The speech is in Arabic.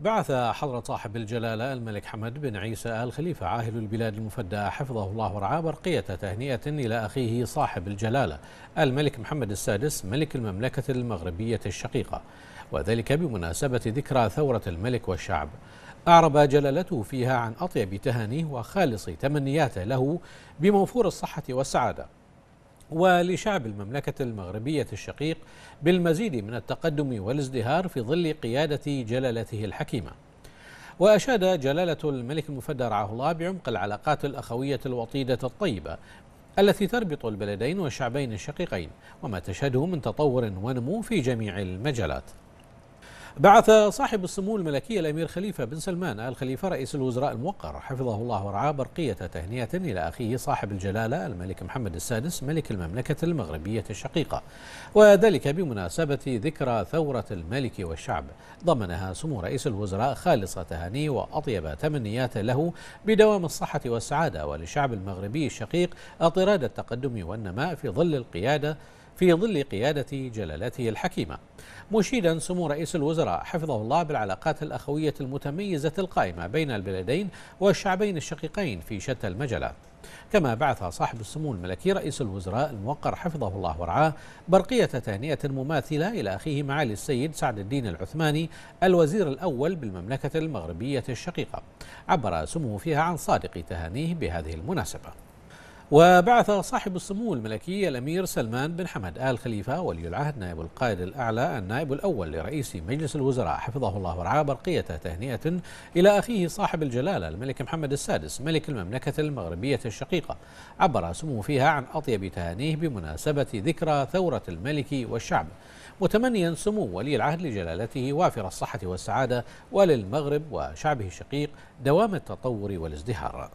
بعث حضرة صاحب الجلالة الملك حمد بن عيسى آل خليفة عاهل البلاد المفدى حفظه الله ورعاه برقية تهنئة إلى أخيه صاحب الجلالة الملك محمد السادس ملك المملكة المغربية الشقيقة وذلك بمناسبة ذكرى ثورة الملك والشعب أعرب جلالته فيها عن أطيب تهانيه وخالص تمنياته له بموفور الصحة والسعادة ولشعب المملكة المغربية الشقيق بالمزيد من التقدم والازدهار في ظل قيادة جلالته الحكيمة وأشاد جلالة الملك المفدى رعاه الله بعمق العلاقات الأخوية الوطيدة الطيبة التي تربط البلدين والشعبين الشقيقين وما تشهده من تطور ونمو في جميع المجالات بعث صاحب السمو الملكي الأمير خليفة بن سلمان آل خليفة رئيس الوزراء الموقر حفظه الله ورعاه برقية تهنئة إلى أخيه صاحب الجلالة الملك محمد السادس ملك المملكة المغربية الشقيقة وذلك بمناسبة ذكرى ثورة الملك والشعب ضمنها سمو رئيس الوزراء خالص تهاني وأطيب تمنيات له بدوام الصحة والسعادة وللشعب المغربي الشقيق أطراد التقدم والنماء في ظل القيادة في ظل قيادة جلالته الحكيمة مشيدا سمو رئيس الوزراء حفظه الله بالعلاقات الأخوية المتميزة القائمة بين البلدين والشعبين الشقيقين في شتى المجالات كما بعث صاحب السمو الملكي رئيس الوزراء الموقر حفظه الله ورعاه برقية تهنئة مماثلة إلى أخيه معالي السيد سعد الدين العثماني الوزير الأول بالمملكة المغربية الشقيقة عبر سموه فيها عن صادق تهانيه بهذه المناسبة وبعث صاحب السمو الملكي الأمير سلمان بن حمد آل خليفة ولي العهد نائب القائد الأعلى النائب الأول لرئيس مجلس الوزراء حفظه الله ورعاه برقية تهنئة إلى أخيه صاحب الجلالة الملك محمد السادس ملك المملكة المغربية الشقيقة عبر سمو فيها عن أطيب تهانيه بمناسبة ذكرى ثورة الملك والشعب متمنيا سمو ولي العهد لجلالته وافر الصحة والسعادة وللمغرب وشعبه الشقيق دوام التطور والازدهار